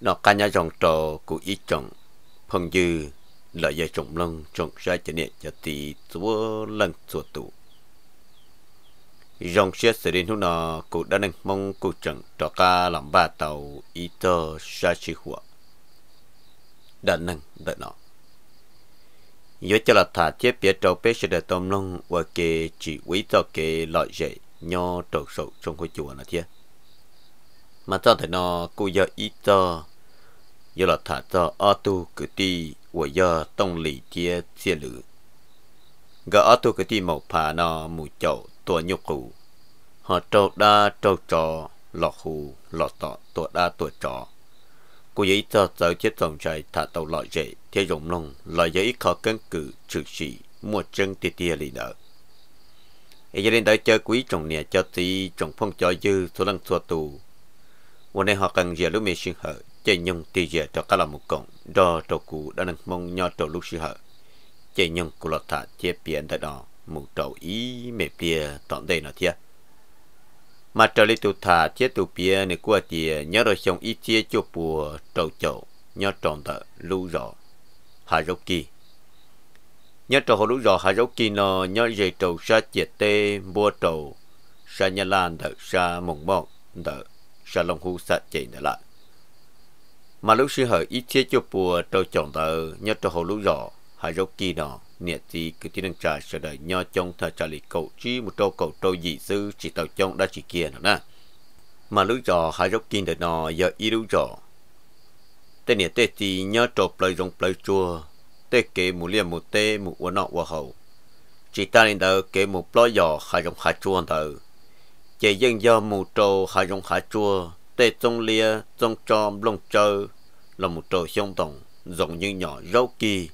nó cả nhà dòng trò cụ ý chồng phong dư lợi gia chồng lông chồng ra cho nên cho tí chúa lần chúa tụ dòng xe sẽ đến hôm nọ cụ đã đang mong cụ chẳng trò ca làm ba tàu ý tơ xa chi hùa đã năng đợi nọ nhớ cho là thả chế bia trâu bé sẽ để tôm lông và kê chỉ quý cho kê lợi dậy nho trầu sầu trong ngôi chùa nó chứ mà cho thấy nó cụ giờ ý tơ giờ là thả cho ô tu ti của giờ tông lì chia chia lử gã ô tu ti màu phà nó mù chậu tua nhục cụ họ trâu đa trâu trò lọ hù lọ tọ tua đa tua trò cô giấy cho giới chết dòng trai thả tàu lọ dậy theo dùng lòng là giấy khó cân cử trừ sĩ mua chân tia tia lì nợ ấy cho nên chơi quý trồng nè cho tí trồng phong cho dư số lăng xua tù hôm nay họ cần giờ lúc mình sinh hợi chạy nhung tì dẹ cho cả là một cổng do trâu cụ đã nâng mong nho trâu lúc sư hở chạy nhung cụ lọt thả chế biển đại đỏ một trâu ý mẹ bia tọn đây nó thiệt mà trở lại tụ thả chế tụ bia này qua thì nhớ rồi xong ý chia cho bùa trâu chậu nhớ tròn tờ lưu rõ hà rốt kỳ nhớ trâu hồ lưu rõ hà rốt kỳ nó nhớ dây trâu sa chia tê bùa trâu sa nhà lan đợ sa mộng mộng đợ sa long hú sa chế đợ lại mà lúc xưa hở ít chia cho bùa trâu chồng tờ nhớ cho hồ lúc rõ hả rốt kỳ nọ nhiệt gì cứ tin đang trả sợ đợi nho trong thờ trả lý cậu chi một trâu cậu trâu dị sư chỉ tàu trong đã chỉ kia nữa nè mà lúc rõ hả rốt kỳ đời nọ giờ ít lúc rõ tên nhiệt tê gì nhớ trâu lời rong lời chua tê kế mù liền mù tê mù uốn nọ uốn hậu chỉ ta nên đỡ kế mù plo giò hả rong hả chua tờ chạy dân do mù trâu hả rong hả chua tê trong lia trong tròm lông trơ là một trò sông tổng giống như nhỏ rau kỳ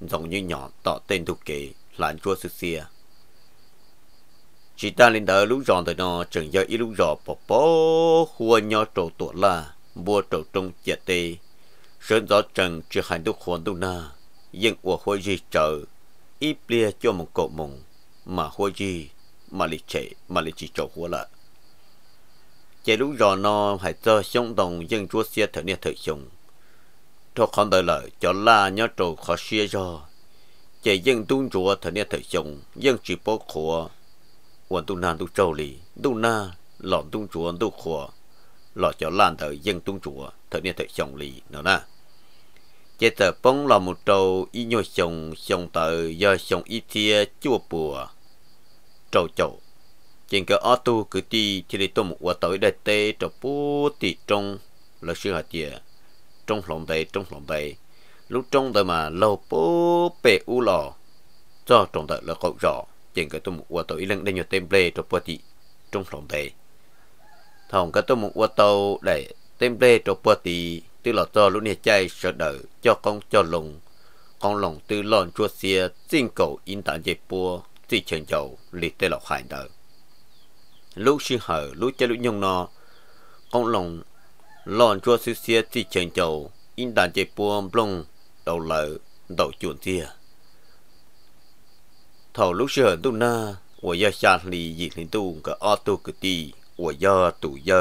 giống như nhỏ tỏ tên thuộc kỳ là chúa sư xia chỉ ta lên đỡ lúc giòn tới nó chẳng giờ ít lúc giò bỏ bỏ hua nhỏ trầu tuột là bua trầu trung chè tê sơn gió trần chưa hành đúc hồn tu na nhưng ủa hôi gì chờ ít lia cho một cậu mùng mà hôi gì mà lịch chạy mà lịch chỉ trầu hua lại chế lúc rõ nó hãy cho sống đồng dân chúa xe thở nhiệt thở sống cho con đời lợi cho là nhớ trầu khó xe do chế dân tuôn chúa thở nhiệt thở sống dân chỉ bố khổ quần tung nan tu trâu lì tu na lọn tuôn chúa tu khổ lọ cho lan thở dân tuôn chúa thở nhiệt thở sống lì nữa na chế tờ bông là một trầu y nhô sống sống tờ do sống ít thiê chua bùa trầu chậu chính cái ô tô cứ đi chỉ để tôi một tối đại tê cho bố thì trong là sư hạt địa trong lòng đầy trong lòng đầy lúc trong đời mà lâu bố bể u lò cho trong đời là cậu rõ chính cái tôi một tối lần đây nhiều tên play cho bố thì trong lòng đầy thằng cái tôi một ô để tên play cho bố thì tư lọ cho lúc này chạy sợ đợi cho con cho lùng con lòng tư lon chua xia xin cầu yên tán dịp bua chỉ chèn dầu liệt tế lọ hải đời lúc sư hở lúc chơi lúc nhung nó con lòng lòn cho sư xe thì chèn chầu in đàn chơi buông blong đầu lợ đầu chuồn tia thầu lúc sư hở tu na của gia cha lì gì thì tu cả o tu cứ ti của gia tu gia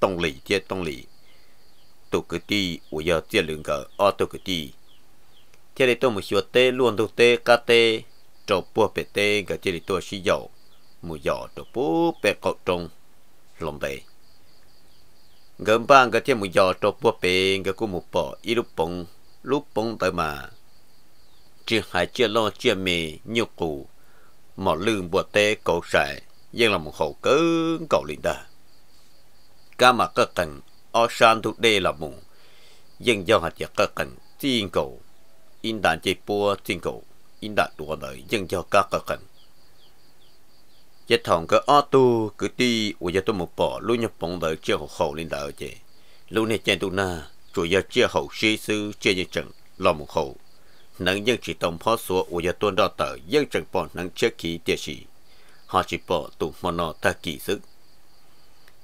tông lì chia tông lì tu cứ ti của gia chia lượng cả o tu cứ ti thế thì tôi một số tê luôn tu tê cá tê trộn bùa bể tê cả thế thì tôi sử dụng mù giò đồ bố bè cậu trông lòng bè gần ba cái thế mù giò đồ bố bè cái cô mù bò ít lúc bông lúc bông tới mà chỉ hai chia lo chia mì nhiều cụ mỏ lương bùa tê cậu sải dân là một hậu cớ cậu liền ta cả mà cơ cần ở san thuộc đê là mù dân do hạt giặc cơ cần tiên cậu in đàn chế bùa tiên cậu in đàn đùa đời dân do các cơ cần giờ thằng cái ô tô cứ đi bây giờ tôi một bỏ luôn nhập bóng đời chia học hậu lên đời chứ lúc này trên tôi na chủ giờ chia hậu suy sư chia những trận lo một hậu nắng dân chỉ tổng phó số bây giờ tôi đo tờ dân trận bỏ nắng chết khí tiệt sĩ họ chỉ bỏ tụ mà nó ta kỳ sức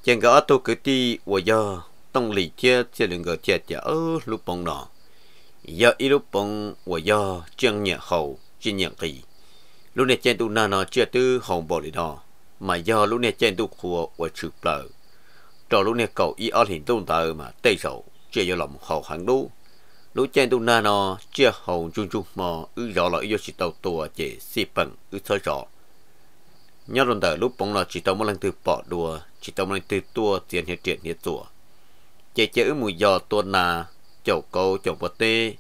trên cái ô tô cứ đi bây giờ tông lì chia chia lượng người chia chia ơ lúc bóng nọ giờ ít lúc bóng bây giờ chân nhẹ hậu chân nhẹ kỳ lúc này trên tụ nà nó chia hồng bộ lý đó mà do lúc này trên tụ khua và chụp lờ trò lúc này cậu y hình tụ tờ mà tây sầu chia vô lòng hậu hàng đu lúc trên tụ nà nó hồng chung chung mà ư rõ yêu chỉ tàu tùa chỉ xì bằng ư thơ rõ nhớ đồn tờ lúc bóng là chỉ tàu một lần từ bỏ đùa chỉ tàu một lần từ tua tiền hiện triển hiện tùa chế chế ư mùi giò tuần nà chậu câu chậu bò tê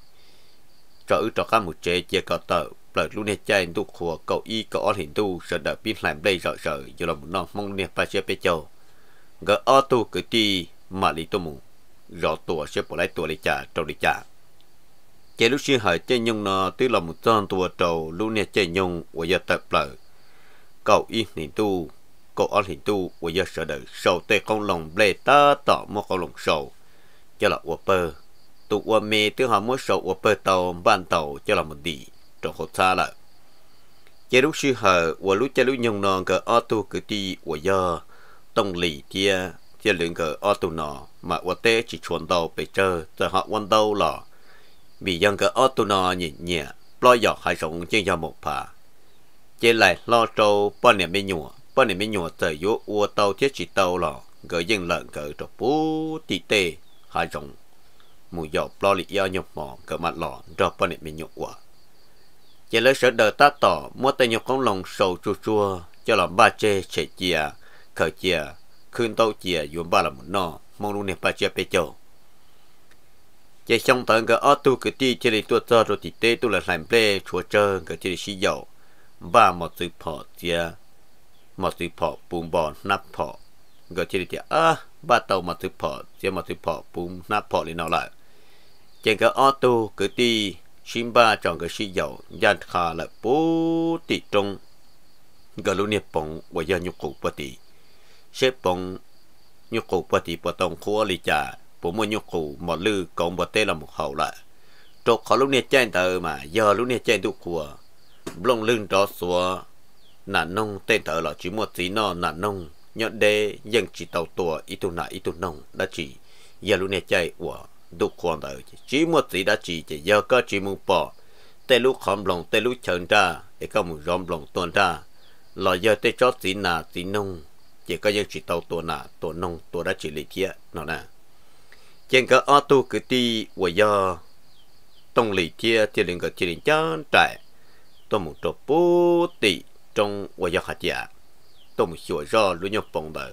cho ư trò cá một chế chế cờ tờ lợt lúc này chạy tu khổ cầu y cậu ở hình tu sợ đợi biến làm đây sợ sợ giờ là một non mong niệm phải chơi bé châu gỡ ở tu cử đi mà lý tu mù rõ tuổi sẽ bỏ lại tuổi lấy trả trâu lấy trả chế lúc xưa hỏi chơi nhung nó tức là một con tua trâu lúc này chơi nhung của giờ tập lợt cầu y hình tu cậu ở hình tu của giờ sợ đợi sâu tê không lòng lê ta tỏ một không lòng sâu cho là ua bơ tụ ua mê tức họ muốn sầu ua bơ tàu ban tàu cho là một đi trong hồ xa lại chế lúc sư hờ và lúc chế lúc nhông non cờ ô tô cử đi và do tông lì kia chế lượng cờ ô tô nọ mà và tế chỉ chuẩn đầu bị chờ giờ họ quan đầu lò vì dân cờ ô tô nọ nhẹ nhẹ lo dọc hai sống trên dòng một phà chế lại lo trâu bao niệm bên nhùa bao niệm bên nhùa giờ yếu ua tàu chế chỉ tàu lò gỡ dân lợn gỡ trọc bú tì tê hai sống mù dọc lo lì do nhục mỏ cờ mặt lò trọc bao niệm bên nhùa chỉ lấy sở đời ta tỏ mua tay nhục con lòng sầu chua chua cho là ba chê chạy chìa khờ chìa khương tàu chìa dùng ba là một nọ mong luôn nè ba chê bê châu chỉ trong tận cái ở tu cái ti chỉ là tu cho rồi thì tê tu là làm bê chua chơ cái chỉ là xí dầu ba một sự phò chìa một sự phò bùn bò nắp phò cái chỉ là chìa à ba tàu một sự phò chìa một sự phò bùn nắp phò lên nó lại chỉ cái ở tu cái ti ชิมบาจองกับชิยวยันคาละปุติตรงกัลุเนปงวายนุกุปติ เชปง ยุกุปติปตองขัวลิจาปุมวยุกุหมอดลือกองบเตลามุเขาละจกขลุเนแจ้งเตอมายอลุเนแจ้งทุกขัวบลงลึงดอสัวนานนงเตนเถอะหล่อจีมวดสีนอนันนงยอดเดยังจีเตาตัวอิตุนาอิตุนงดัจียาลุเนใจว่า đục quan đời chỉ một gì đã chỉ chỉ giờ có chỉ muốn bỏ tê lúc khom lòng tê lúc chờn ra để có muốn rõm lòng tuôn ra lò giờ tê cho gì nà gì nông chỉ có giờ chỉ tàu tuần nà tuần nông tuần đã chỉ lì kia nó nè trên cái ô tô cứ đi và giờ tông lì kia thì liền cái chân trại tôi muốn trộn bút trong và giờ hạt giả tôi muốn hiểu rõ luôn nhau bóng đời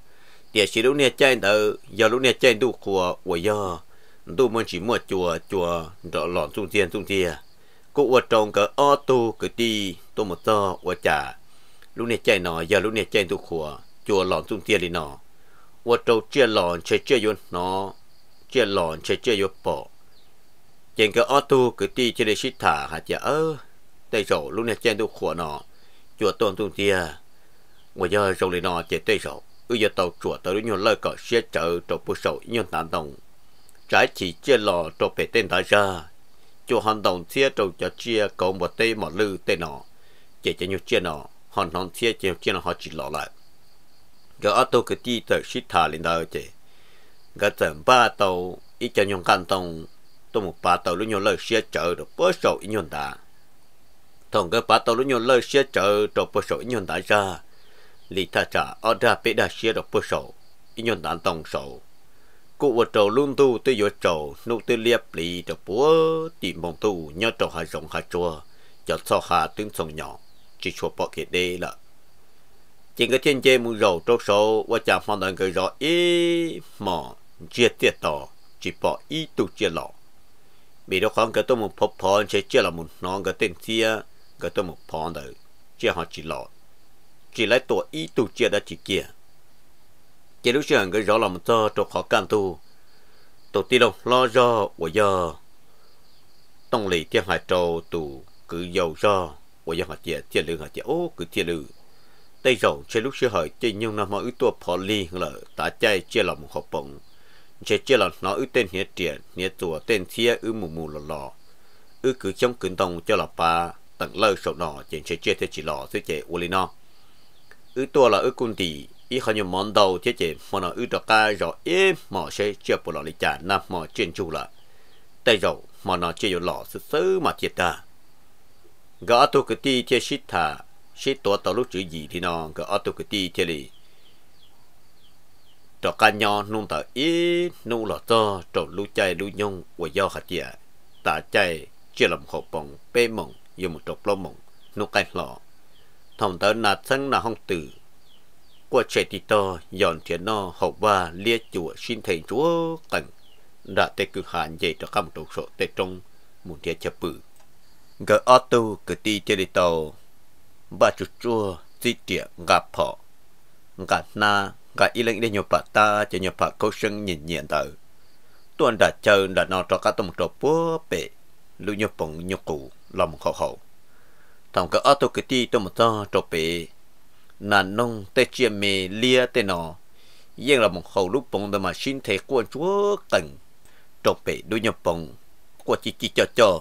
เดี๋ยวชีลูกเนี่ยแจงเดอยาลูกเนี่ยแจงดูครัวอวยยอดูมันฉีมัวจัวจัวดอหลอนซุ่งเทียนซุ่งเทียกูอวดตรงกับอ้อตูกับตีตัวมดต้ออวดจ่าลูกเนี่ยแจงหนอยาลูกเนี่ยแจงดูครัวจัวหลอนซุ่งเทียนลีหนออวดโงเจี๊ยหลอนเชยเจี๊ยยนหนอเจี๊ยหลอนเชยเจี๊ยยนปอเจงกับอ้อตูกับตีเจริชิตถาหาดจะาเออได้โจลูกเนี่ยแจงดูครัวหนอจัวต้นซุ่งเทียออวยยจเลหนี๊ยได้对อ ư giờ tàu chùa tàu đứa nhỏ lơ cỏ xe chợ trò bù sầu nhỏ tàn đồng trái chỉ chia lò cho bể tên đã ra chỗ hòn đồng chia trò cho chia cầu một tê một lư tê nọ chỉ cho nhau chia nọ hòn hòn chia cho chia nọ họ chỉ lò lại giờ ở tôi cứ đi tới xít thà lên đó chứ gã chậm ba tàu ý cho nhau căn tông tôi một ba tàu đứa nhỏ lơ xe chợ trò bù sầu nhỏ tàn thằng cái ba tàu đứa nhỏ lơ xe chợ trò bù sầu nhỏ tàn ra lì ta trả ở ra bê đa xia đọc bơ sổ in nhon đàn tông sổ cụ vợ trầu luôn tu tới vợ trầu nụ tới liệp lì đọc búa tìm mong tu nhớ trầu hà rộng hà chua cho sau hà tướng sông nhỏ chỉ chua bỏ kia đê là chỉ có trên chê mù rầu trâu sổ và chả phong đoàn cười rõ ý mò chia tiết tỏ chỉ bỏ ý tu chia lọ bị đó con cái tôi một phật phòn sẽ chia là một nón cái tên xia cái tôi một phòn đời chia họ chỉ lọ chỉ lấy tổ ý tu chia đã chỉ kia chỉ lúc chuyện người rõ lòng cho cho khó cam tu tổ ti đâu lo do của do tông lì thiên hải trâu tù cứ dầu do của do hạt chia chia lư hạt chia ô cứ chia lư tây dầu chỉ lúc chưa hỏi chỉ nhưng năm mọi tua phò ly là tá chay chia lòng hộp bổng chỉ chia lòng nó ư tên hiệt triển hiệt tùa tên thia ư mù mù lò lò ư cứ trong cứng tông cho lọ pa tặng lơ sầu nọ chỉ chỉ chia thế chỉ lò thế chỉ nọ ư tua là ư cung tỷ ý khó nhiều món đầu chế chế mà nó ư đọc ca rõ ế mà sẽ chưa bộ lọ lý trả nằm mà chuyên chu là tại rõ mà nó chưa lọ sư sứ mà chế ta gã tu cái tì chế xít thà xít tua tao lúc chữ gì thì nó gã tu cái tì chế lì trọ ca nhau nung tờ ý nung lọ to trộn lu chay lu nhung của do hạt địa tả chay chưa làm khổ bồng bê mộng dùng một trọc lo mộng nung canh lọ thòng tớ nà sân nà hong tử qua trẻ tì to dọn chuyện no hậu ba lia chùa xin thầy chúa cảnh đã tê cứ hạn dạy cho cầm trục sổ tê trong muốn thiệt chập bự gờ auto cứ ti chơi đi tàu ba chục chua di tiệc gặp họ gặp na gặp y lệnh đi nhập bà ta cho nhập bà câu sưng nhìn nhìn tờ tuần đã chờ đã nò cho các tổng trộp búa bể lưu nhập bổng nhập cụ lòng khẩu khẩu thằng cái auto cái ti tôi một to trộm bể nà nung tê chia mề lia tê nọ yên là một hậu lúc bông mà xin thể quan chúa tầng trộm bể đôi nhập bông qua chi chi cho cho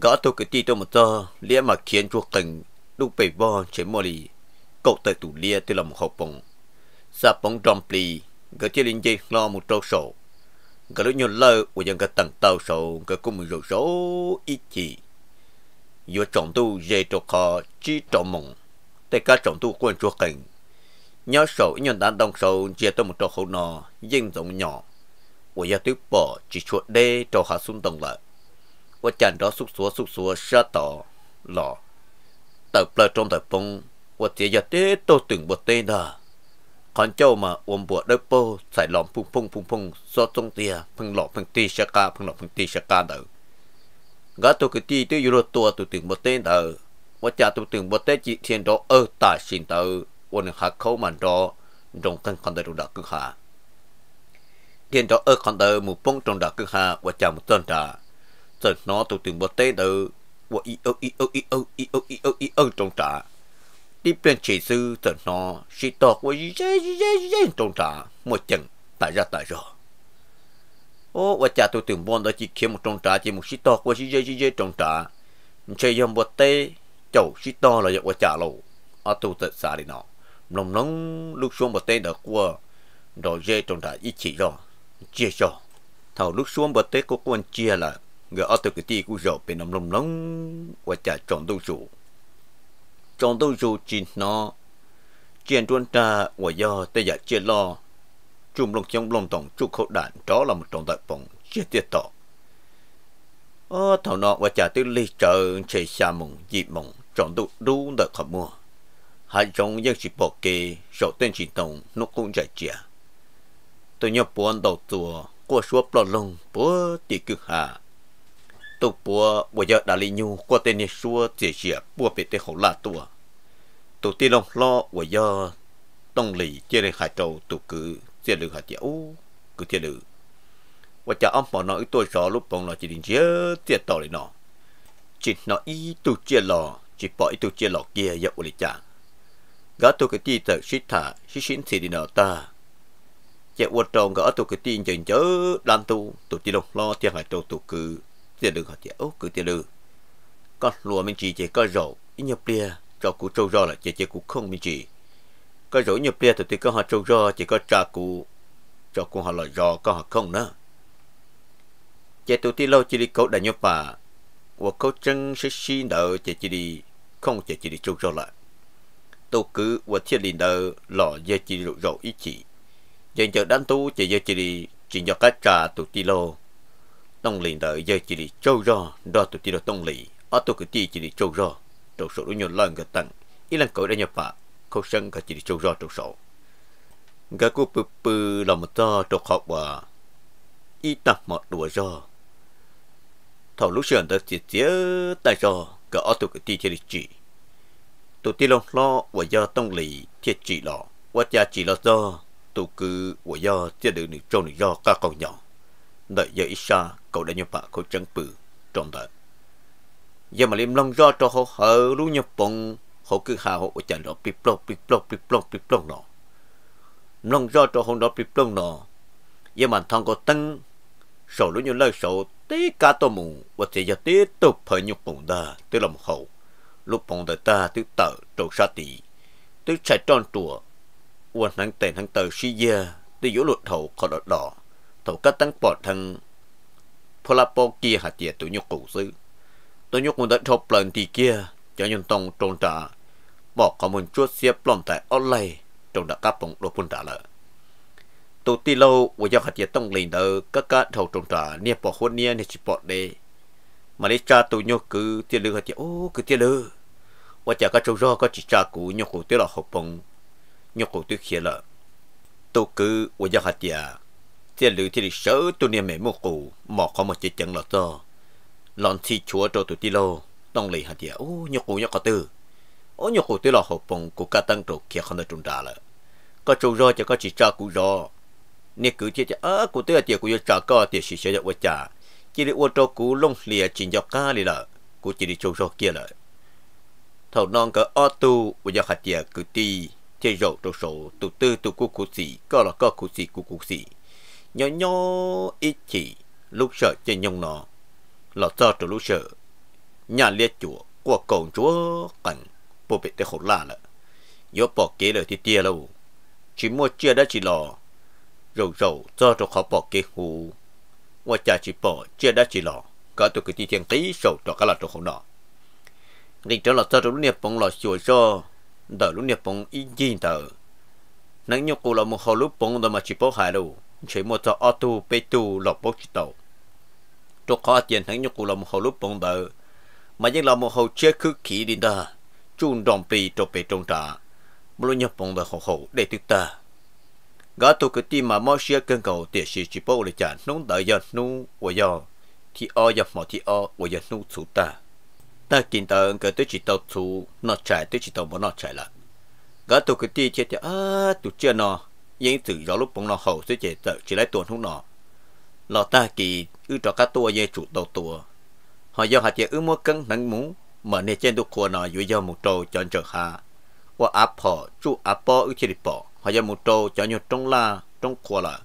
gã tôi cái ti tôi một to lia mà khiến chúa tầng lúc bể bo chém mồi lì cậu tê tủ lia tê là một hậu bông sa bông trộn bì gã chia linh dây lo một trâu sổ gã lúc nhon lơ của dân gã tầng tàu sổ gã cũng một rổ sổ ít chỉ yo trọng tu dễ trò khó chi trò mộng tất cả trọng tu quân chúa cảnh nhớ sầu nhân đàn đồng sầu chia tôi một trò khẩu nò dân rộng nhỏ của gia tuyết bỏ chỉ chuột đê trò hạ xuống đồng lại của chàng đó xúc xúa xúc xúa xa tỏ lọ tập lơ trong tập phong của tia gia tế tôi từng bột tê đà con châu mà ôm bùa đất bô xài lòm phung phung phung phung do trong tia phung lọ phung ti sa ca phung lọ phung ti sa ca đợi gã tôi cái chi tôi vừa tôi tôi từng một tên tờ và cha tôi từng một tên chỉ thiên đó ở tại xin tờ ôn hạ khâu mà đó đồng căn con đời đã cứ hạ thiên đó ở con đời một bông trong đã cứ hạ và cha một tên trà tên nó tôi từng một tên tờ và y ơ y ơ y ơ y ơ y ơ y ơ trong trà đi bên chỉ sư tên nó chỉ to và gì gì gì trong trà một chừng tại ra tại rồi ô vợ cha tôi tưởng bọn đó chỉ kiếm một trồng trà chỉ một xí to qua xí dây xí dây trồng trà chơi dòng bột tê chậu xí to là vợ cha lâu ở tu tự xa đi nó lúc xuống bột tê đã qua rồi dây trồng trà ít chỉ rồi chia cho thầu lúc xuống bột tê có quan chia là người ở từ cái ti của rồi bên lòng lồng nóng vợ cha chọn đâu chủ chọn đâu chủ chỉ nó chuyện tuần trà vợ do tê giả chia lo chung long chung long tòng chu khẩu đạn đó là một trong đại bóng chết tiệt tỏ ờ, ở thảo nọ và trả tư lý trợ chế xa mùng dịp mùng chọn đủ đủ đợi khỏi mua hai trong dân chỉ bỏ kê sổ tên chỉ tổng nó cũng giải trẻ tôi nhớ buồn đầu tùa qua số bỏ lông bố tì cực hạ tôi bố bây giờ đã lý nhu qua tên này xua chỉ trẻ bố bị tên hậu là tùa tôi tiên lòng lo bây giờ tông lý chế lên hai trâu tụ cử chia được hạt chia u cứ chia được, và cha ông bảo nói tôi rõ lúc bọn nó chỉ định chia chia tỏ lại nó chỉ nó ý tu chia lò chỉ bỏ ý tu chia lò kia giờ uli cha gã tôi cái ti tờ xít thả xít xin thì đi nợ ta chạy qua tròn gã tôi cái tin chừng chớ đan tu tu chỉ đồng lo tiền hải trâu tu cứ tiền được hạt chạy ốc cứ tiền được, con lùa mình chỉ chạy coi rổ ý nhập bia cho cụ trâu rò là chạy chạy cụ không mình chỉ có rủ như bia thì tùy có họ trâu ro chỉ có trà cụ cho cụ họ là rò có họ không nữa chạy tụi ti lâu chỉ đi câu đại nhau bà và câu chân sẽ xí nợ chạy chỉ đi không chạy chỉ đi trâu ro lại tôi cứ và thiên liền nợ lọ giờ chỉ rủ rầu ý chỉ dần giờ đánh tu chạy giờ chỉ đi chỉ do cái trà tụi ti lâu tông liền nợ giờ chỉ đi trâu ro đó tụi ti lâu tông lì ở tụi cứ ti chỉ đi trâu ro trâu số đối nhau lần cái tăng ít lần cậu đại nhau bà khâu sân cả chỉ trâu rõ trâu sổ gà cô bự bự làm một to trâu khóc bà ít nằm mọt đùa rõ thảo lúc sườn ta chỉ tía tại rõ cả ở tụ cái tì chỉ chỉ tụ tì lòng lo và do tông lì thiệt chỉ lọ và cha chỉ lo do tụ cứ và do tiết được nữ trâu nữ do ca cầu nhỏ đợi giờ ít xa cậu đã nhập bạc khâu chân bự trong đợt giờ mà liêm lòng do cho họ hở lũ nhập bông họ cứ hà họ chẳng đó bị plong bị plong bị plong bị plong nọ nông do cho hôm đó bị plong nọ giờ mà thằng có tăng sổ lúc như lời sổ tí cá tổ mù và chỉ giờ tí tổ phải nhục bụng ta tôi làm hậu lúc bụng đời ta tôi tờ trộn sa tì tôi chạy tròn chùa và hắn tên hắn tờ si giờ tôi yếu lụt hậu khó đỏ đỏ thầu cá tăng bọt thằng phô la bò kia hạt tiệt tôi nhục cụ sư tôi nhục cụ đã thọc lần thì kia cho nhân tông trôn trả bỏ có muốn chút xếp lòng tại ở lầy trong đã cáp bóng đồ phun trả lợ tổ ti lâu của do hạt tông lình đờ các cá thầu trồng trả nia bỏ hôn nia nia chỉ bỏ đê. mà lấy cha tôi nhô cứ tiền lư hạt ô cứ tiền lư và chả các trâu ro có chỉ cha cũ nhô khổ tiêu là học bóng nhô khổ tiêu khía lợ tổ cứ của do hạt tiền tiền lư thì lịch sử tôi nia mẹ mua cũ mỏ có một chỉ chân là do. lon thi chúa cho tổ ti lâu tông lì hạt tiền ô nhô cũ nhô có tư ô nhiều hồ tế là hồ bông của cả tăng trục kia không được trùng trả lại có trâu rò cho có chỉ trả cú rò nếu cứ chỉ cho ơ à, cụ tế là tiền của yo trả có tiền chỉ sẽ được quay trả chỉ đi ô trâu cụ lông lìa chỉnh cho cá lì là cụ chỉ đi trâu rò kia lại thầu non cả ô tu bây giờ hạt tiền cứ ti thế rồi trâu sổ tụ tư tụ cụ cú gì có là có cú gì cụ cú gì nhỏ nhỏ ít chỉ lúc sợ trên nhông nó là do trâu lúc sợ nhà liệt chùa của cổng chúa cảnh bộ bị tê khổ lạ lợ nhớ bỏ kế lời thì tia lâu chỉ mua chia đã chỉ lò rầu rầu do cho khó bỏ kế hù qua cha chỉ bỏ chia đã chỉ lò cả tụi cứ đi tiền tí sầu cho cả là cho khổ nọ đi trở lại cho lúc nẹp bóng lò sủa cho đợi lúc nẹp bóng ít gì tờ nắng nhóc cô là một hồ lúc bóng đó mà chỉ bỏ hài đâu chỉ mua cho auto bê tu lọc bốc chỉ tàu cho khó tiền nắng nhóc cô là một hồ lúc bóng đợi mà những là một hồ chưa cứ khí đi đó chung đồng bì trộp bì trông trả một lúc nhập bóng đời khổ khổ để tức ta gã tổ cái tim mà mọi xe cân cầu tiền sĩ chỉ bố để trả nông đợi giờ nông của giờ thì o giờ mò thì o của giờ nông chủ ta ta kinh tờ cái tới chỉ tàu chủ nó chạy tới chỉ tàu mà nó chạy là gã tổ cái tim chết thì à tụ chưa nó yên tử gió lúc bóng nó hậu sẽ chạy tờ chỉ lấy tuần không nọ. lọ ta kỳ ư cho cá tua ye chủ tàu tua họ do hạt chế ư mua cân nắng mú mà nè trên đục khoa nó dưới giờ một trâu chọn trở hạ và áp họ chú áp bỏ ưu chỉ bỏ họ giờ một trâu chọn nhiều trong la trong khoa là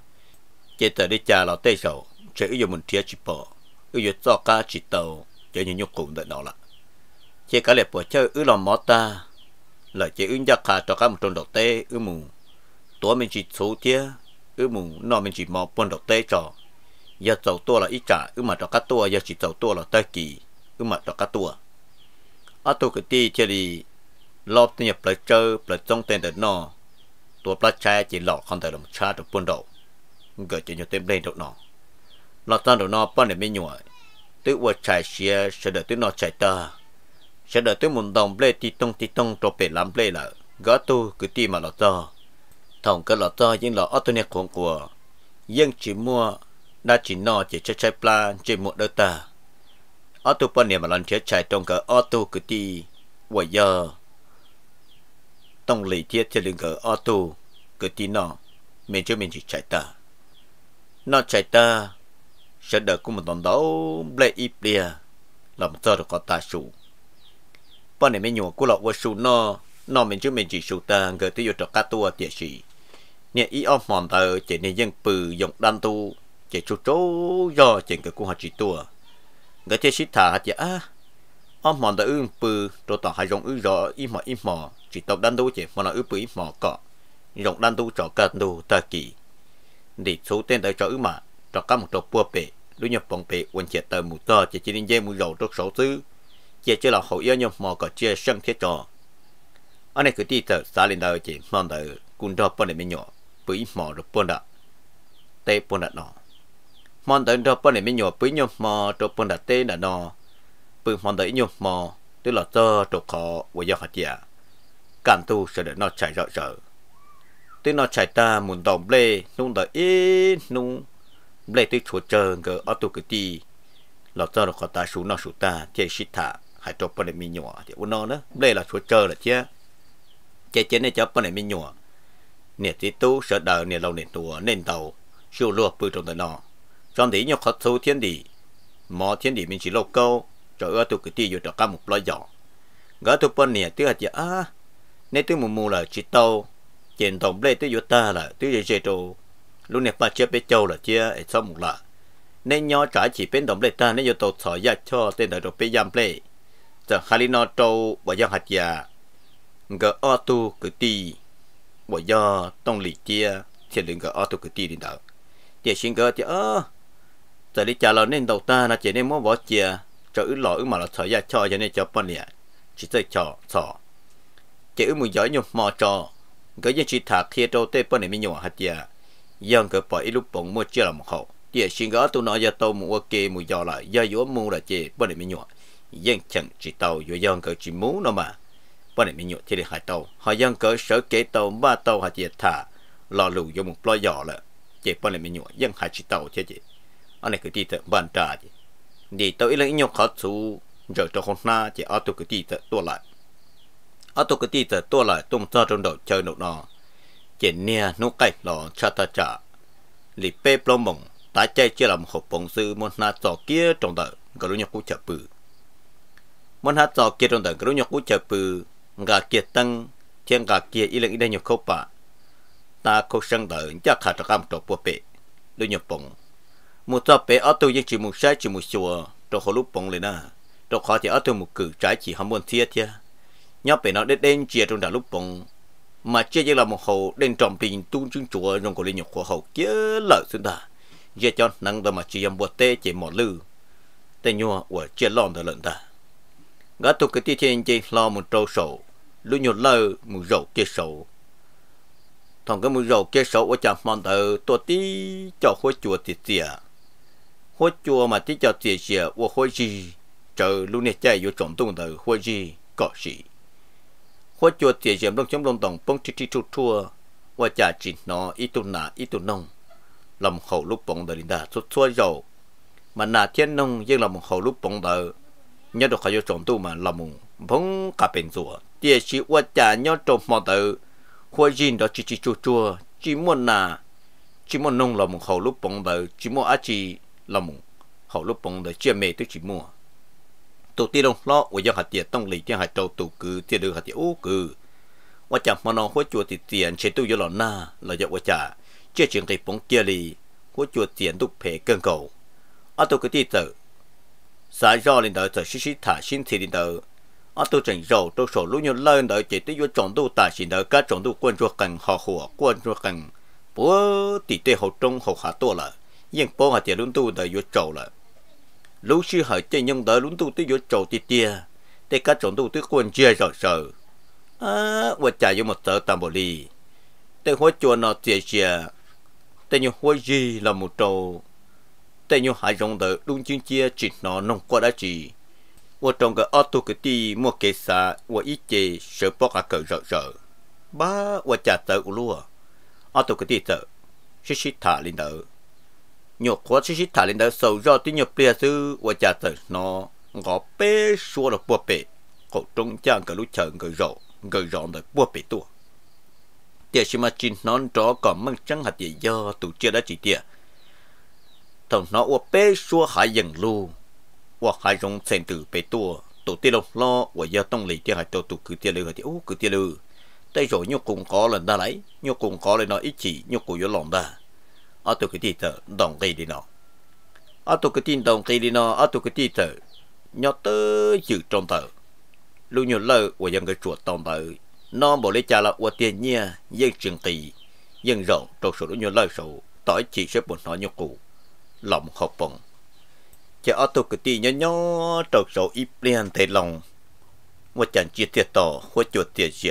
chế tờ đi cha là tê sầu chế ưu dụng một thiết chỉ bỏ ưu dụng cho cá chỉ tàu chế nhiều nhục cùng đợi đó là chế cá lẹp bỏ chơi ưu lòng mó ta là chế ưu gia khá cho cá một trâu đầu tê ưu mù tố mình chỉ số chia ưu mù nó mình chỉ mò bôn đầu tê cho giờ tàu tua là ít trả ưu mà cho cá tua giờ chỉ tàu tua là tê kỳ ưu mà cho cá tua ở cái ti chơi đi lọp tiền bờ chơi trong tiền được nọ tụ bờ trái chỉ lọt không thể làm cha được buôn đầu gửi cho nhiều tiền lên được nọ lọt ra được nọ bao nhiêu nhồi tự trái xe sẽ đợi tự nó chạy ta sẽ đợi tự muốn đồng lê ti tông ti tông cho bể làm lê là gõ tu cứ ti mà lọt ra thằng cái lọt ra những lọt ở tụ này cuồng của nhưng chỉ mua đã chỉ nọ chỉ chơi chơi plan chỉ một đôi ta ở tu bên niệm mà lần chết chạy trong cái ở tu cái đi vậy giờ tông lý thiết cho lưng cái ở tu cái đi nó mình chưa mình chỉ chạy ta nó chạy ta sẽ đợi cũng một tuần đấu lệ ít bia làm sao được có ta sụ bên này mình nhổ cũng là vô sụ nó nó mình chưa mình chỉ sụ ta người tiêu cho cá tua tiệt gì. nè ý ông mòn tờ chỉ nên dân bự dùng đan tu chỉ chú chú do chỉ cái cũng họ chỉ tua gỡ chơi xí thả hạt chả ông mòn đã ưng bự đồ tỏ hai rồng ư rõ im mò im mò chỉ tộc đan đu chỉ mà là ư bự im mò cọ rồng đan đu cho cả đu ta kỳ để số tên tới cho ư mà cho cả một trò bùa bể đối nhập phòng bể quân chế tờ mù to chỉ chỉ đến dây mù dầu trong số tư chỉ chỉ là hậu yêu nhau mò cọ chia sân thiết trò anh ấy cứ đi tờ xa lên đời chỉ mòn đời cũng đo bọn này mới nhỏ bự im mò rồi bọn đã tê bọn đã nọ mong tới đó bên này mới nhổ bưởi nhôm mò chỗ bên đặt tê đã nọ bự mòn tới nhôm mò tức là tơ chỗ khó với do hạt giả cản tu sẽ để nó chạy rõ rõ tức nó chạy ta muốn đồng lê nung tới ít nung lê tới chỗ chờ người ở tu cái gì là tơ là khó ta xuống nó xuống ta chạy xịt thả hai chỗ bên này mới nhổ thì u nó nữa lê là chỗ chờ là chứ chạy chết này chỗ bên này mới nhổ nè tí tu sẽ đợi nè lâu nè tua nên tàu siêu lúa bự trong tới nó trong đấy nhiều khó thu thiên địa mò thiên địa mình chỉ lâu câu rồi ở tụi cái tia rồi cả một loại giỏ gỡ tụi bên nè tứ hạt giả nên tứ mù mù là chỉ tàu chuyện tổng lệ tứ vô ta là tứ dễ dễ đồ lúc này ba chia bé châu là chia ở sau một lạ nên nhỏ trả chỉ bên tổng lệ ta nên vô tàu sỏi ra cho tên đại đồ bé giam lệ giờ hai nó trâu và giang hạt giả gỡ o tu cái tia và do tông lì chia thì đừng gỡ o tu cái tia đi đâu để xin gỡ thì ơ giờ đi trả lời nên đầu ta là chỉ nên muốn vợ chia cho ứ lỗi mà là thời gian cho cho nên cho bọn nè chỉ tới cho cho chỉ ứ giỏi nhung mò cho cái dân chỉ thả kia trâu tê bọn này mới nhỏ hạt giờ dân cái bỏ ít lúc bỗng mua chia là hộ giờ xin gỡ tôi nói giờ tôi mua ok mùi giò lại giờ yếu mua là chỉ bọn này mới nhỏ dân chẳng chỉ tàu rồi dân cái chỉ muốn nó mà bọn này mới nhỏ thì để hai tàu họ dân cái sở kế tàu ba tàu hạt giờ thả lò lù vô một lo giò là chỉ bọn này mới nhỏ dân hai chỉ tàu chứ anh ấy cứ đi tới bàn trà chứ đi tới lấy nhau khó chú giờ cho con na chỉ ở tôi cứ đi tới tôi lại ở tôi cứ đi tới tôi lại tung ra trong đầu chơi nụ nó chỉ nia nụ cái lò cha ta trả lì bê plom bông ta chơi chỉ làm hộp bông sư môn na trò kia trong đời gỡ lúc nhau cú chập bự môn na trò kia trong đời gỡ lúc nhau cú chập bự gà kia tăng thiên gà kia ý lệnh đây nhiều khâu bạ ta không sang đời chắc khả trắc am trò bùa bệ lúc nhau bông một số bé ở tôi chỉ một sai chỉ một chùa trong khó lúc bóng lên à trong khó thì ở tuổi một cử trái chỉ ham muốn thiệt thiệt nhớ bé nó đến đến chia trong đảo lúc bóng mà chia như là một hồ đến trồng bình tu chung chùa trong cổ linh nhục của hồ kia lợi xuân ta giờ cho năng đó mà chỉ em bột tê chỉ mỏ lư tê nhua của chia lon đó lợn ta gã tôi cái thiên chỉ lo một trâu sầu lũ nhột lơ một rậu kia sầu thằng cái một rậu kia sầu ở chạm phong tờ tổ tí cho khối chùa tiệt tiệt hỗ chùa mà tí cho tiền xìa ô hỗ gì chờ lúc này chạy vô trộm tung từ hỗ gì có gì hỗ chùa tiền xìa đông chống đông tổng bông tí tí chút chua và trả chỉ nó ít tu nà ít tu nông lòng hậu lúc bóng đời đã xuất xua dầu mà nà thiên nông nhưng lòng hậu lúc bóng đời nhớ được khỏi vô trộm tu mà lòng bóng cả bên rùa tiền xìa và trả nhớ trộm mò từ hỗ gì đó chỉ chỉ chua chua chỉ muốn nà chỉ muốn nông lòng hậu lúc bóng đời chỉ muốn á chỉ là mùng hậu lúc bông để chia mẹ tới chỉ mua tổ tiên ông lo và dân hạt tiền tông lì tiền hạt trâu tổ cử tiền được hạt tiền ô cử và chẳng mà nó hối chùa thì tiền chế tu vô lò na là do và trả chia chuyện cái bông kia lì hối chùa tiền đúc phê cơn cầu ở tổ cái tiền tử xã do lên đời thời xí xí thả xin thì lên đời ở tổ trình rầu tổ sổ lúc như lên đời chỉ tới vô trọng tu tài xin đời các trọng tu quân cho cần họ hùa quân cho cần bố tỷ tê hậu trung hậu hạ tua lại nhưng bố họ tiền luôn tu đời vô trầu là lúc sư họ chơi nhung đời luôn tu tới vô trầu tia tia để các chồng tu tới quân chia rồi sợ à vợ chạy vô một tờ tam bồ ly để hóa chùa nó chia chia để nhung hóa gì là một trầu để nhung hai dòng đời luôn chuyên chia chỉ nó nông qua đã chỉ vợ trong cái ô tô cái ti mua cái xa vợ ít chơi sợ bóc à cỡ sợ sợ ba vợ cha sợ luôn ô tô cái ti tờ, xí xí thả lên đời nhiều quá chỉ chỉ thả lên đó sầu do tiếng nhiều bia sư và trả tới nó ngõ bê xua là bùa bê cậu trong chàng cái lúc chờ người rộ người rộ rồi bùa bê tua tiệt xí mà chỉ nón chó còn mang chân hạt gì do tụ chưa đã chỉ tiếc. thằng nó và bê xua hải dần lu và hải rong sen tử bê tua tụ tiệt lộc lo và do tông lì tiếc hải tụ tụ cứ tiếc lư hải tiệt ô cứ tiếc lư tay rồi nhục cùng có lần ta lấy nhục cùng có lần nó ít chỉ nhục cùng vô lòng ta ở tụ cái tờ đồng cây đi nó ở tu cái tin đồng cây đi nó ở tu cái tờ nhỏ tớ chữ trong tờ lúc nhiều lâu của dân cái chuột tòng tờ nó bỏ lấy cha là của tiền nha dân trường kỳ dân rộng trong số lúc nhiều lâu số tỏi chỉ sẽ buồn nó nhau cũ lòng học bổng chỉ ở tu cái tin nhỏ nhỏ trong số ít liền thế lòng một chẳng chia thiệt tỏ hoặc chuột thiệt gì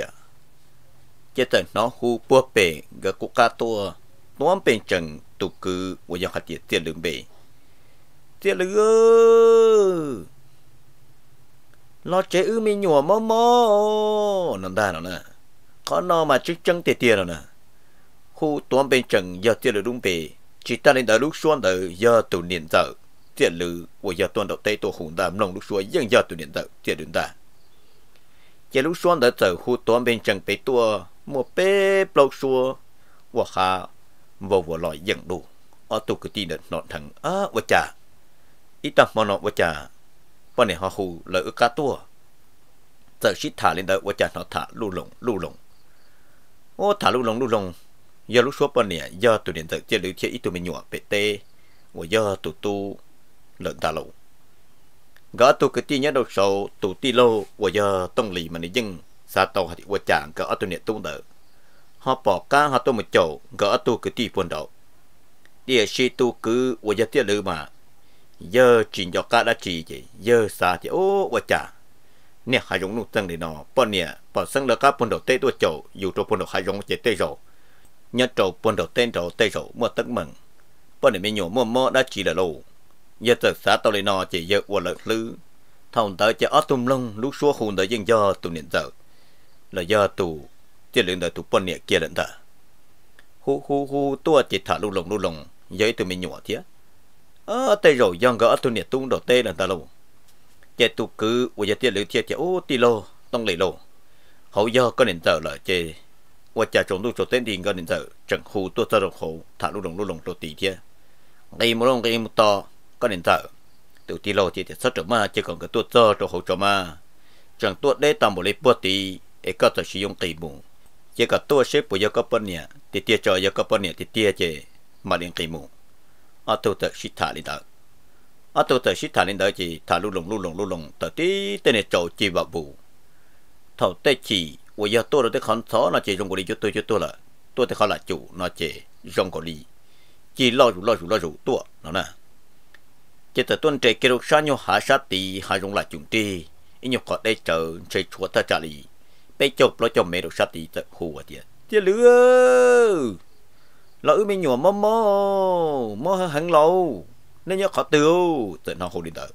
chỉ tận nó khu bùa bể gà cụ ca tua nuông bên chân tụ cư và dòng hạt tiền tiền lương bề tiền lương lo chế ư mi nhùa mơ mơ nằm đà nó nè có nó mà chứ chân tiền tiền rồi nè khu tuôn bên chân giờ tiền lương đúng bề chỉ ta nên đợi lúc xuân đã giờ tụ niệm giờ tiền lương và giờ tuần đầu tây tổ hùng đàm lòng lúc xuân dân giờ tụ niệm giờ tiền lương đà chỉ lúc xuân đợi giờ khu tuôn bên chân tây tua một bê bọc xua và vô vô lòi dân đủ ở tù cứ tin được nọ thằng á vợ cha ít đam mà nọ vợ cha bọn nè họ hù lợi ước cá tua giờ xít thả lên đợi vợ cha nó thả lù lồng lù lồng ô thả lù lồng lù lồng giờ lúc xuống bọn nè, giờ tụi điện tử chơi lưỡi chơi ít tụi mình nhọ bể tê và giờ tụi tu lợn thả lù gã tụi cứ tin nhớ đầu sâu tụi ti lô và giờ tông lì mà này dưng sa tàu hạt vợ cha gã tụi nè tung đợi họ bỏ cá họ tôi một chỗ gỡ tôi cứ đi phun đầu địa sĩ tôi cứ ở giờ tiết mà giờ chỉ cho cá đã chỉ gì giờ xa thì ô vợ chả nè hai giống nụ tăng để nó bọn nè bọn sang là cá phun đầu tê tôi chỗ dù tôi phun đầu hai giống chế tê rồi nhớ chỗ phun đầu tên rồi tê rồi mua tất mừng bọn này mình nhổ mua mò đã chỉ là lâu giờ thật xã tao lấy nó chỉ giờ ở lợn lư thằng tới chỉ ở tùm lông lúc xua hùn tới dân giờ tụi niệm giờ là giờ tụi tiền lượng đời tụ bọn nè kia lận thở hu hu hu tua chỉ thả lu lồng lu lồng giấy tụi mình nhỏ thế ờ tây rồi giang gỡ tụi nè tung đầu tê lần ta lâu chỉ tụ cứ ủa giờ tiền lượng thiệt thiệt ô tì lô tông lì lô hậu giờ có nền thở là chê ủa cha trốn tu chỗ tên điên có nền thở chẳng hu tua tơ đồng hồ thả lu lồng lu lồng tụ tì thế ngày một lồng ngày một to có nền thở tụ tì lô chỉ thiệt sót trở mà chỉ còn cái tua tơ chỗ hậu chỗ mà chẳng tua đế tạm một lấy bớt tì ấy có thể sử dụng tì bụng chỉ có tua xếp của yêu cơ bên nè thì tia cho yêu cơ bên nè thì tia chế mà liên kỳ mù ở tu tự sĩ thả lên đó ở tu tự sĩ thả lên đó chỉ thả lu lùng lu lùng lu lùng tự tí tên này trầu chi vào bù thầu tê chỉ của yêu tôi rồi tới khán thó nó chỉ dùng của đi cho tôi cho tôi là tôi thấy khó là chủ nó chỉ dùng của đi chỉ lo rủ lo rủ lo rủ tôi nó nè chỉ tự tuân trẻ kêu sao nhau hạ sát thì hạ dùng là chúng đi, anh nhau có đây chờ chơi chúa ta trả lý tay chụp lo cho mẹ được sát thì tật hù tiệt tiệt lứa lỡ mẹ nhổ mơ mơ mơ hẳn lâu nên nhớ khó tiêu tự nó hồ đi tới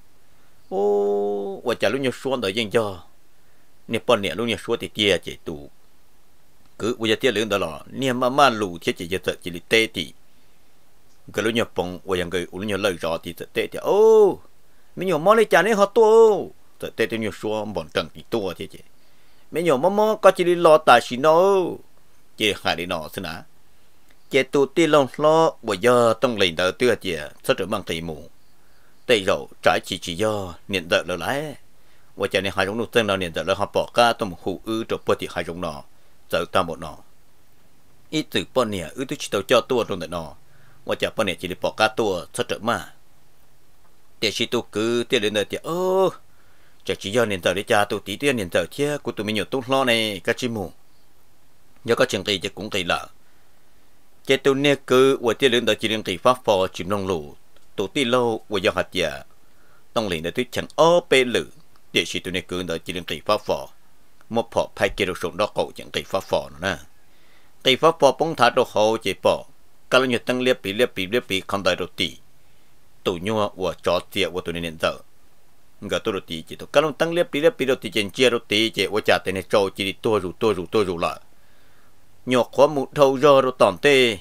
ô và chả lúc nhớ xuân tới dân cho nè bọn nè lúc nhớ xuân thì tiệt chạy tù cứ bây giờ tiệt lưỡng đó là nè mà mà lù tiệt chỉ giờ chỉ là tê thì cái lúc nhớ bông và những cái lúc nhớ lời rõ thì tê thì ô mình nhổ mơ lấy chả nên họ tu tê thì nhớ xuân bọn trần thì tu à tiệt chạy mấy nhỏ mắm mắm có chỉ đi lo tài xí nó chị hà đi nó xin à chị tụ ti lòng lo bây giờ trong lĩnh đầu tư chị sẽ trở mang thầy mù tây rồi trái chỉ chỉ do niệm đợi lỡ lái và chị này hai giống nụ tên nào niệm đợi lỡ họ bỏ cả trong hủ khu ư trong bữa thì hai giống nó giờ ta một nọ. ít từ bọn nè ư tôi chỉ tao cho tua trong đợt nọ, và chị bọn nè chỉ đi bỏ cả tua sẽ trở mà tiền chỉ tu cứ tiền lên đời tiền ô chắc chỉ do nền tờ để cha tụi tí tiên nền tờ thiê của tụi mình nhiều tốt lo này các chị mù do các trường tỷ chắc cũng tỷ lợ chế tụi nè cứ và tiêu lượng tờ chỉ liên tỷ Pháp phò chìm nông lù tụi tí lâu và do hạt giả dạ. tông liền để thuyết chẳng ô bê lử để chỉ tụi nè cứ tờ chỉ liên tỷ Pháp phò một phò phải kia được sống đó cậu chẳng tỷ Pháp phò nữa nè tỷ phát phò bóng thả đồ hồ chế phò các lần nhiều tăng liếp bị liếp bị liếp bị không đợi đồ tỷ tụi nhua và chó tiệt và tụi nền tờ ngờ tôi rồi tí chứ, tôi cái lòng tăng liếp đi liếp đi rồi tí chân chia rồi tí chỉ ôi chả tên này trâu chỉ đi tôi rủ tôi rủ tôi rủ lại nhọ khó mụ thâu rơ rồi tỏm tê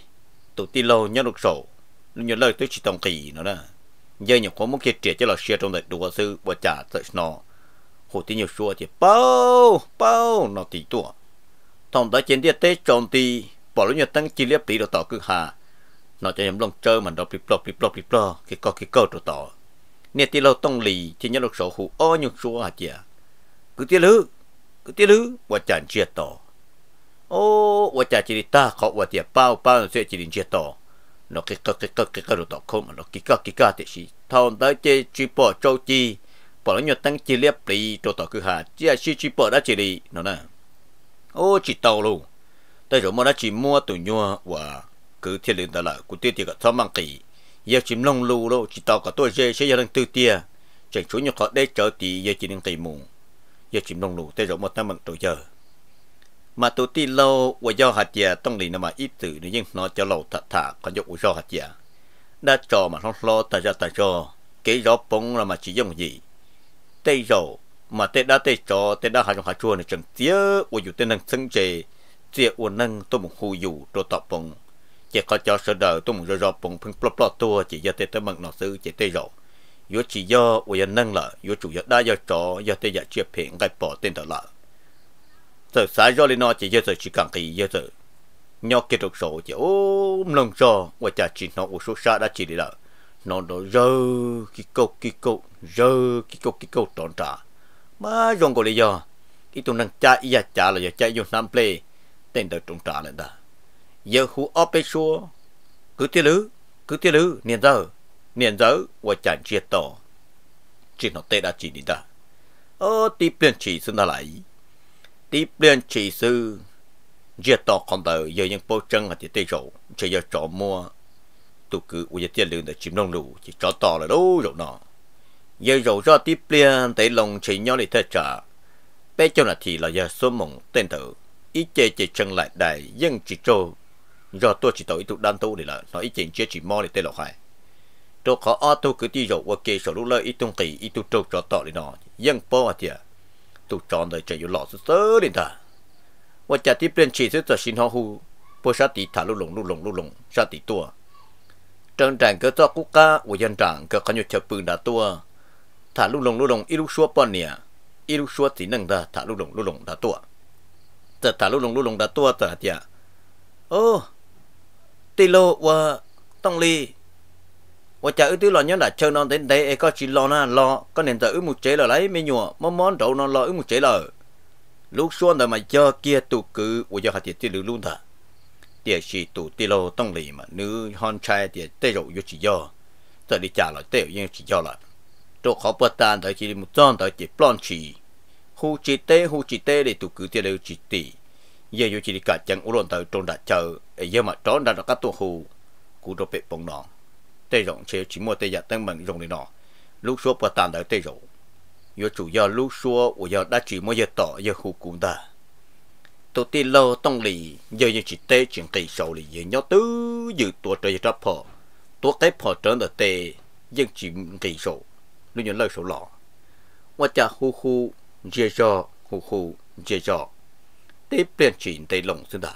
tôi tí lâu nhớ được sổ lúc nhớ lời tôi chỉ tòng kỳ nữa nè giờ nhọ khó mụ kia trẻ cho là xe trong đời đùa sư ôi chả tới nó hồ tí nhiều xua thì bao bao nó tí tua thòng tới chân điệt tê tròn tí bỏ lúc nhọ tăng chỉ liếp tí rồi tỏ cứ hà nó cho nhầm lòng chơi mà nó bị blo bị blo bị blo cái co cái co rồi tỏ nè tì lâu tông lì chỉ nhớ lúc sổ hủ ô nhục số à chìa cứ tì lứ cứ tì lứ và chẳng chia tỏ ô và chả chỉ ta khó và chìa bao bao nó sẽ chỉ đến chia tỏ nó cái cái cái cái cái cái đồ không mà nó cái cái cái cái thì chỉ thôn tới chơi truy bỏ châu chi bỏ nó nhiều tăng chỉ liếp lì đồ tỏ cứ hà chỉ là chỉ truy bỏ đã chỉ lì nó nè ô chỉ tàu luôn tới rồi mà nó chỉ mua tụi nhua và cứ thiên liên ta là cứ tiêu tiêu cả thọ mang kỳ giờ chim long lù lô chỉ tàu cả tôi dê sẽ giờ đang tư tia chẳng chú nhau có để chờ tí giờ chỉ đang tây mùng giờ chim long lù tới rồi một năm bằng tuổi giờ mà tôi ti lâu và do hạt già ต้อง lì nằm mà ít tử nên nhưng nó cho lâu thật thà có dụng do hạt già đã cho mà nó lo ta ra ta cho cái gió bóng là mà chỉ dùng gì tây rồi mà tê đã tê cho tê đã hạt trong hạt chua này chẳng tiếc và dù tê năng sân chê tiếc và năng tôi một khu dù tôi tập bóng chỉ có cho sơ đờ tôi muốn rồi rồi bùng phun plop plop tua chỉ dạy tê tới mừng nó sư chỉ tê rồi yếu chỉ do ủy dân nâng lợ yếu chủ yếu đa do trò do tê giả chia phiền gây bỏ tên đó lợ giờ sai rồi lên nó chỉ do giờ chỉ cần kỳ do giờ nhau kết thúc sổ chỉ ôm lòng cho và trả chỉ nó của số xa đã chỉ đi lợ nó nó rơ cái câu cái câu rơ cái câu cái câu tròn trả mà dùng có lý do thì tôi năng chạy ya trả là giờ chạy vô nam play tên đó tròn trả lên đó giờ khu ôpê xua cứ tiêu lứ cứ tiêu lứ niên giờ niên giờ và chẳng chia tổ chỉ nó tê đã chỉ đi ta ô tí biến chỉ sư nó lại tí biến chỉ sư chia tổ còn tờ giờ những bộ chân chỉ tê rổ chỉ giờ chỗ mua tụ cứ u giờ tiêu lứ để chìm nông lù chỉ cho to là đâu rồi nó giờ rổ ra tí biến thấy lòng chỉ nhỏ để thay trả bây giờ là thì là giờ số mộng tên tử ý chê chê chân lại đại dân chỉ trâu do tôi chỉ t à u í tụ t đan t ụ để là nó ít chuyện chết chỉ mò để t ê lọc hai tôi k h ó ở tôi cứ đi rồi qua kia sổ lúc lơ ít tung kỳ ít t ụ trâu cho tọ để nó dân po à thìa t ụ t r ò n đời chạy y ế lọ sơ sơ đến i ta t chả và chỉ h sức ta ว่ h จะที่เปลี่ยนชีสจะชินฮ l ฮูพวกชาติถาลุ t ลงลุหลงลุหลงชาติตัวจั c จังก็จ้อกุก้าวิยันจังก็ขยุดเฉปืนดาตัวถาลุหลงลุ l ล n g ít lúc xua b อ nè ít lúc xua t ชัวสีนั่งดา l าลุหลงลุหลงดาตัวแต่ถาลุหลงลุหลงดาตัวแต่เดียโอ้ tì lô và tông lì và chả ư tí lo nhớ là chơi non đến đây e có chỉ lo na lo có nên tự một chế là lấy mấy nhùa món món đậu nó lo ư một chế là lúc xuân là mà cho kia tụ cử và cho hạt tiền tiền luôn thà tiệt chỉ tụ tiền lô tông lì mà nữ hòn trai tiệt tê rượu vô chỉ do giờ đi trả lại tê rượu chỉ do lại tụ khó bớt tan tới chỉ một tròn tới chỉ plon chỉ hu chỉ tê hu chỉ tê để tụ cử tiền đều chỉ tỷ giờ dù chỉ đi cả chẳng uốn tàu trôn đã chờ giờ mà trốn đã được các tu hù cú đồ bị bông nọ tê rộng chế chỉ mua tê giả tăng mừng rộng đi nọ lúc xưa bà tàn đời tê rộng giờ chủ do lúc xưa của giờ đã chỉ mua giờ tỏ giờ hù cũng đã tổ tiên lâu tông lì giờ giờ chỉ tê chuyện kỳ sầu lì giờ nhớ tứ dự tuổi trời ra phò tuổi cái phò trở là tê dân chỉ kỳ sầu lúc nhớ lời sầu lọ qua cha hù hù giờ cho hù hù giờ cho tiếp tiền chỉnh tây lồng xin đã,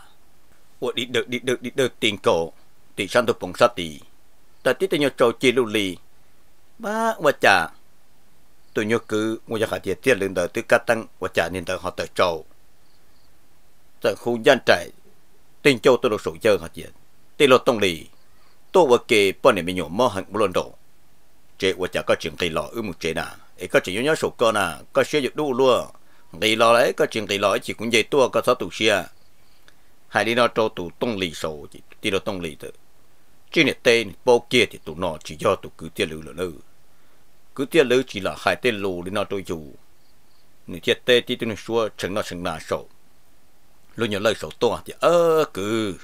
ủa đi được đi được đi được tiền cổ thì sang được bóng sát tì ta tiếp tới nhau trâu chi lưu lì ba và chả tôi nhớ cứ ngồi ra khả thiệt tiền lượng đời tư cá tăng và chả nên đời họ tới trâu tại khu gian trại tiền châu tôi được sổ chơi họ thiệt tiền lột tông lì tôi và kề bọn này mình nhổ mò hẳn một lần đồ, chế và chả có chuyện tây lọ ư một chế nào ấy có chuyện nhớ sổ con à có xe được đủ luôn tỷ lo lấy có chuyện tỷ lo chỉ cũng dễ tua có số tụ xia hai đi nó cho tụ tông lì sổ chỉ đi nó tông lì tự chỉ nè tên bao kia thì tụ nó chỉ do tụ cứ tiết lưu là lưu cứ tiết lưu chỉ là hai tên lù đi nó tôi chủ nè tiết tê thì tụi nó xua chừng nó chừng nào sổ luôn nhớ lời sổ to thì ơ cứ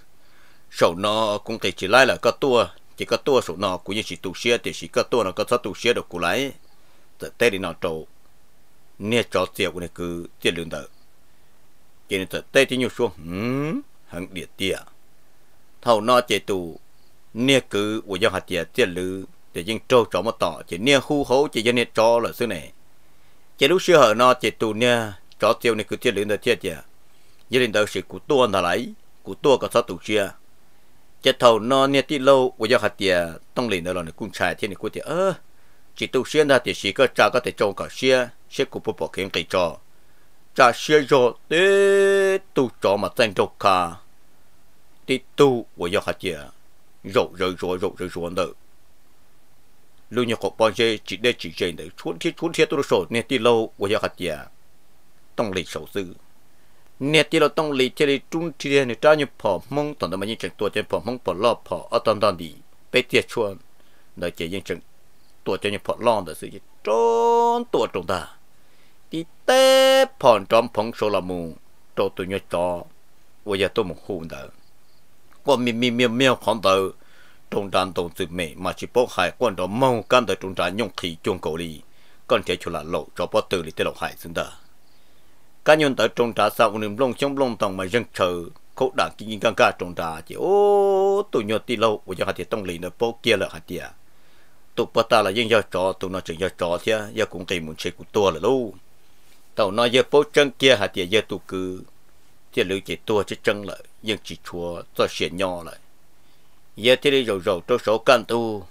sổ nó cũng thể chỉ lại là có tua chỉ có tua sổ nó cũng như chỉ tụ xia thì chỉ có tua nó có số tụ xia được cụ lấy tự tê đi nó trâu nè cho tiền của này cứ tiền lương đỡ cái này thật tê thì nhiều xuống hừm hằng địa tiền thầu nó chế tù nè cứ của giao hạt tiền tiền lư để dân trâu chó một tọ, chỉ nè khu hố chỉ dân nè cho là xứ này chế lúc xưa hở nó chế tù nè cho tiêu này cứ tiền lương đỡ tiền tiền gia đình đỡ sự của tôi là lấy của tôi có số tù chia chế thầu nó nè tí lâu của giao hạt tiền tông liền đó là này cung trại thiên này của tiền ơ chỉ tu xuyên ra thì chỉ có cha có thể trông cả xia sẽ có bộ kiện cái cho cha sẽ cho để tu cho mà tên cho ca, thì tu và do hạt giờ rồi rồi rồi rồi rồi rồi nữa lưu nhớ có bao giờ chỉ để chỉ dành để chuẩn thiết chuẩn thiết tôi sổ nên đi lâu và do hạt giờ tông lịch sổ sư nên đi lâu tông lịch chơi trung thiết này cha như phò mông toàn đó mà những chuyện tôi chơi phò mông phò lo phò ở toàn toàn đi bé tiệt chuan nói chơi những chuyện tôi chơi những phò lo đó sự trốn tôi trong ta tí tê phòn tròn phóng số là mù trâu tụi nhớ cho bây giờ tôi một hồn đó quan mi mi mi mi không đó trung tràn tổng sư mẹ mà chỉ bốc hải quân đó mong can tới trung tràn nhung khí chung cầu đi con trẻ chủ là lộ cho bó từ lý tới lộ hải xứng đó cá nhân tới trung trà sau niềm lông trong lông tòng mà dân chờ khẩu đảng kinh kinh căng ca trung trà chỉ ô tụi nhớ tí lâu bây giờ hạt thì tông lý nó bốc kia là hạt tiệt tụi bớt ta là dân giao trò tụi nó chỉ giao trò thế giờ cũng tìm muốn chơi của tôi là lâu tàu nói giờ bố chân kia hả tiệt giờ tụ cứ tiệt lưu chỉ tua chứ chân lại nhưng chỉ chùa cho xẻ nhỏ lại giờ thì đi rầu rầu cho số căn tu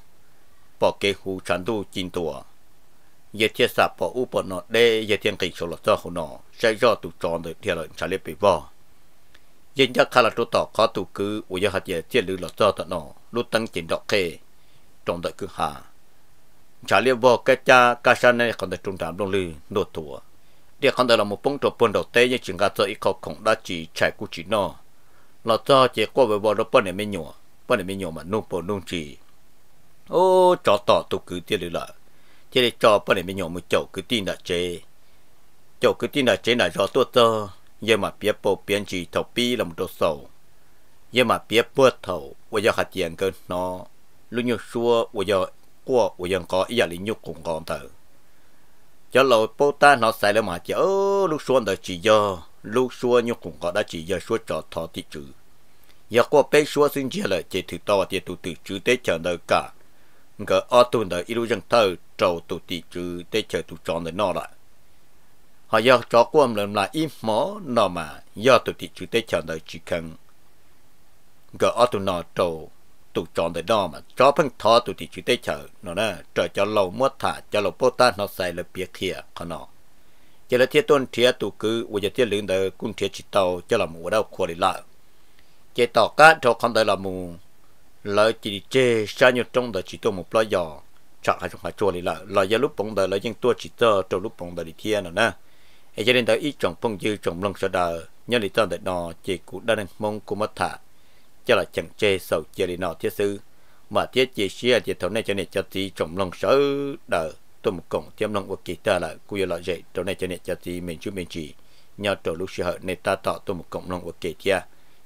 bỏ kế khu sản tu chín tua giờ thì sạp bỏ u bỏ nọ để giờ thiên kinh số là cho hồ nó sẽ do tụ tròn được thiệt lại trả lời bị bỏ giờ chắc khá là tụ tỏ có tụ cứ u giờ hạt giờ tiệt lưu là cho tụ nọ lúc tăng chín đọc khe trong đợi cứ hà trả lời bỏ cái cha ca sản này còn được trung tâm đông lư nốt tua địa khán đó là một bông trộn bông đầu tê như chúng ta cho ít khẩu cũng đã chỉ chạy cú chỉ nó là cho chế qua về bờ đó bông này mới nhổ bông này mới nhổ mà nung bông nung chỉ ô cho tỏ tụ cứ tiền lửa chỉ để cho bông này mới nhổ một chậu cứ tin là chế chậu cứ tin là chế là do tuột cho, nhưng mà biết bộ biến chỉ thọc pi là một đồ sầu nhưng mà biết bớt thầu bây giờ hạt tiền cơ nó luôn như xua bây giờ qua bây giờ có ý là lính nhục cũng còn thở cho lầu bố ta nó xài lên mà chớ lúc xuân đời chỉ giờ lúc xuân như cũng có đã chỉ giờ xuân trò thọ thị chữ giờ qua bé xuân sinh chia lại chỉ thử to thì tụ tự chữ tế chờ đợi cả ngờ ở tuần đời ít dân thơ trầu tụ thị chữ tế chờ tụ chọn đời nó lại họ giờ cho quan lần lại im mỏ nó mà giờ tụ thị chữ tế chờ đợi chỉ cần ngờ ở tuần nó trầu tụ chọn tới đó mà cho phăng thọ tụ thì chỉ chờ nó nè trời cho lâu mua thả cho lâu bố ta nó xài là bia kia nó chỉ là thiết tôn thiết tụ cứ bây giờ thiết lương đời cũng thiết chỉ là mù đâu khổ đi lại chỉ cá cho con đời là mù lợi chỉ chê sao nhiêu trong đời chỉ tôi một lo giò chọn hay không chua đi lại lợi giờ lúc bóng đời lợi nhưng chỉ tơ trong lúc bóng đời đi thiên nè ai cho nên tới ít chọn phong dư chọn lông sợ đời nhớ lý do đời chỉ cũng đang mong cũng mất thả cho là chẳng chê sầu chê đi nọ thiết sư mà thiết chỉ xia à, thiết thấu này cho nên cho tí trong lòng sở đờ tôi một cổng tiêm lòng của kỳ ta là cú yêu lợi dậy thấu này cho nên cho tí mình chú mình chỉ nhờ trổ lúc xưa hở nên ta tỏ tôi một cổng lòng của kỳ tia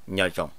nhờ chồng